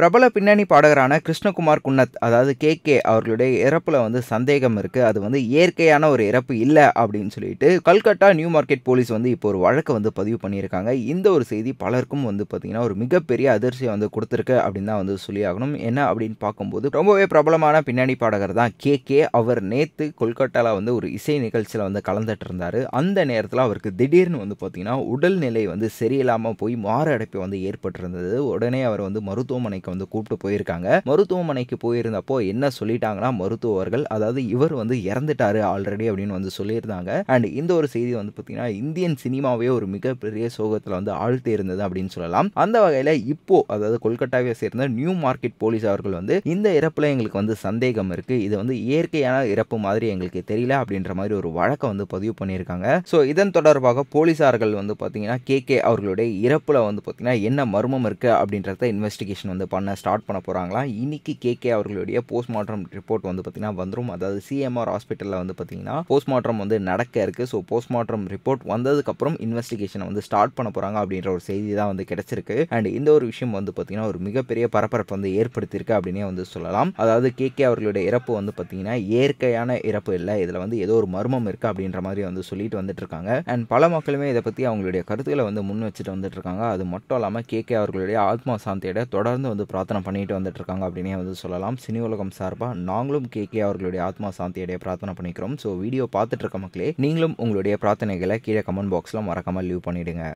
பிரபல பின்னணி பாடகரான கிருஷ்ணகுமார் குன்னத் அதாவது கே கே அவர்களுடைய இறப்பில் வந்து சந்தேகம் இருக்குது அது வந்து இயற்கையான ஒரு இறப்பு இல்லை அப்படின்னு சொல்லிட்டு கல்கட்டா நியூ மார்க்கெட் போலீஸ் வந்து இப்போ ஒரு வழக்கை வந்து பதிவு பண்ணியிருக்காங்க இந்த ஒரு செய்தி பலருக்கும் வந்து பார்த்திங்கன்னா ஒரு மிகப்பெரிய அதிர்ச்சியை வந்து கொடுத்துருக்கு அப்படின்னு தான் வந்து சொல்லியாகணும் என்ன அப்படின்னு பார்க்கும்போது ரொம்பவே பிரபலமான பின்னணி பாடகர் தான் கே கே அவர் நேற்று கொல்கட்டாவில் வந்து ஒரு இசை நிகழ்ச்சியில் வந்து கலந்துட்டு இருந்தார் அந்த நேரத்தில் அவருக்கு திடீர்னு வந்து பார்த்திங்கன்னா உடல்நிலை வந்து சரியில்லாமல் போய் மாரடைப்பை வந்து ஏற்பட்டிருந்தது உடனே அவர் வந்து மருத்துவமனைக்கு வந்து கூப்பிட்டு போயிருக்காங்க மருத்துவமனைக்கு போயிருந்தப்போ என்ன சொல்லிட்டாங்கன்னா மருத்துவர்கள் அதாவது இவர் வந்து இறந்துட்டாரு ஆல்ரெடி அப்படின்னு வந்து சொல்லியிருந்தாங்க அண்ட் இந்த ஒரு செய்தி வந்து பார்த்தீங்கன்னா இந்தியன் சினிமாவே ஒரு மிகப்பெரிய சோகத்தில் வந்து ஆழ்த்தி இருந்தது அப்படின்னு சொல்லலாம் அந்த வகையில் இப்போ அதாவது கொல்கட்டாவை சேர்ந்த நியூ மார்க்கெட் போலீஸ் அவர்கள் வந்து இந்த இறப்பில் எங்களுக்கு வந்து சந்தேகம் இருக்கு இது வந்து இயற்கையான இறப்பு மாதிரி எங்களுக்கு தெரியல அப்படின்ற மாதிரி ஒரு வழக்கை வந்து பதிவு பண்ணியிருக்காங்க ஸோ இதன் தொடர்பாக போலீசார்கள் வந்து பார்த்தீங்கன்னா கே கே அவர்களுடைய இறப்பில் வந்து பார்த்தீங்கன்னா என்ன மர்மம் இருக்குது அப்படின்றத இன்வெஸ்டிகேஷன் வந்து பண்ண பண்ண ஸ்டார்ட் பண்ண இன்னைக்கு கே கேகே அவர்களுடைய போஸ்ட்மார்ட்டம் ரிப்போர்ட் வந்து பார்த்தீங்கன்னா வந்துடும் அதாவது சிஎம்ஆர் ஹாஸ்பிட்டலில் வந்து பார்த்தீங்கன்னா போஸ்ட்மார்ட்டம் வந்து நடக்க இருக்குது ஸோ போஸ்ட்மார்ட்டம் ரிப்போர்ட் வந்ததுக்கப்புறம் இன்வெஸ்டிகேஷனை வந்து ஸ்டார்ட் பண்ண போகிறாங்க அப்படின்ற ஒரு செய்தி தான் வந்து கிடச்சிருக்கு அண்ட் இந்த ஒரு விஷயம் வந்து பார்த்தீங்கன்னா ஒரு மிகப்பெரிய பரபரப்பு வந்து ஏற்படுத்தியிருக்கு அப்படின்னே வந்து சொல்லலாம் அதாவது கேகே அவர்களுடைய இறப்பு வந்து பார்த்திங்கன்னா இயற்கையான இறப்பு இல்லை இதில் வந்து ஏதோ ஒரு மர்மம் இருக்குது அப்படின்ற மாதிரி வந்து சொல்லிட்டு வந்துட்டு இருக்காங்க அண்ட் பல மக்களுமே இதை பற்றி அவங்களுடைய கருத்துக்களை வந்து முன் வச்சுட்டு வந்துட்டு இருக்காங்க அது மட்டும் இல்லாமல் கேகே அவர்களுடைய ஆத்மா சாந்தியோட தொடர்ந்து வந்து வந்து பிரார்த்தனை பண்ணிட்டு வந்துட்டு இருக்காங்க அப்படின்னே வந்து சொல்லலாம் சினி உலகம் சார்பாக நாங்களும் கே கே அவர்களுடைய ஆத்மா சாந்தி அடைய பிரார்த்தனை பண்ணிக்கிறோம் ஸோ வீடியோ பார்த்துட்டு இருக்க மக்களே நீங்களும் உங்களுடைய பிரார்த்தனைகளை கீழே கமெண்ட் பாக்ஸில் மறக்காமல் லீவ் பண்ணிவிடுங்க